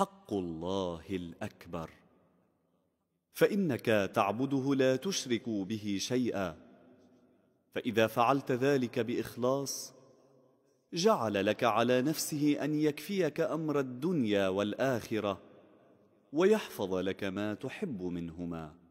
حق الله الأكبر فإنك تعبده لا تشرك به شيئا فإذا فعلت ذلك بإخلاص جعل لك على نفسه أن يكفيك أمر الدنيا والآخرة ويحفظ لك ما تحب منهما